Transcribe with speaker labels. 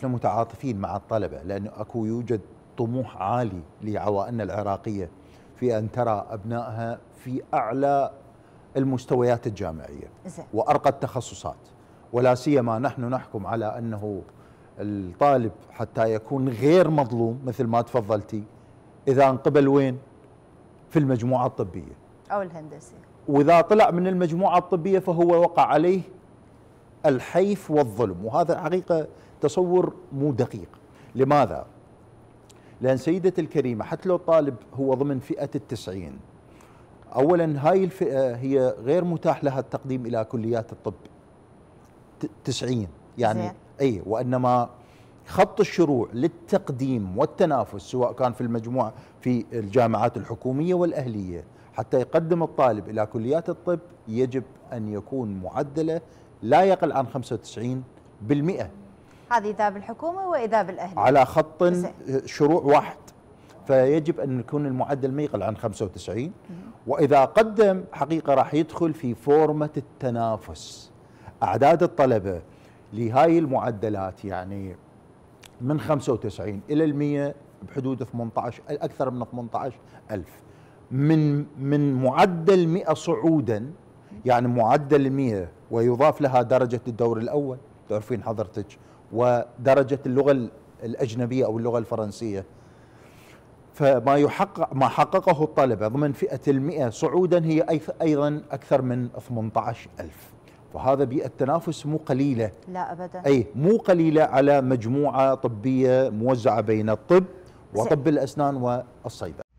Speaker 1: احنا متعاطفين مع الطلبه لانه اكو يوجد طموح عالي لعوائلنا العراقيه في ان ترى ابنائها في اعلى المستويات الجامعيه وارقى التخصصات ولا سيما نحن نحكم على انه الطالب حتى يكون غير مظلوم مثل ما تفضلتي اذا انقبل وين؟ في المجموعه الطبيه او الهندسيه واذا طلع من المجموعه الطبيه فهو وقع عليه الحيف والظلم وهذا حقيقة تصور مو دقيق لماذا؟ لأن سيدة الكريمة حتى لو طالب هو ضمن فئة التسعين أولا هاي الفئة هي غير متاح لها التقديم إلى كليات الطب تسعين يعني أي وإنما خط الشروع للتقديم والتنافس سواء كان في المجموعة في الجامعات الحكومية والأهلية حتى يقدم الطالب إلى كليات الطب يجب أن يكون معدله لا يقل عن 95% هذه إذا بالحكومة وإذا بالأهل على خط شروع واحد فيجب أن يكون المعدل ما يقل عن 95 وإذا قدم حقيقة راح يدخل في فورمة التنافس أعداد الطلبة لهاي المعدلات يعني من 95 إلى المية بحدود 18 أكثر من 18 ألف من من معدل 100 صعودا يعني معدل 100 ويضاف لها درجة الدور الأول تعرفين حضرتك ودرجة اللغة الأجنبية أو اللغة الفرنسية فما يحقق ما حققه الطلبة ضمن فئة المئة صعودا هي أيضا أكثر من 18 ألف فهذا بيئة تنافس مو قليلة لا أبدا أي مو قليلة على مجموعة طبية موزعة بين الطب وطب الأسنان والصيدلة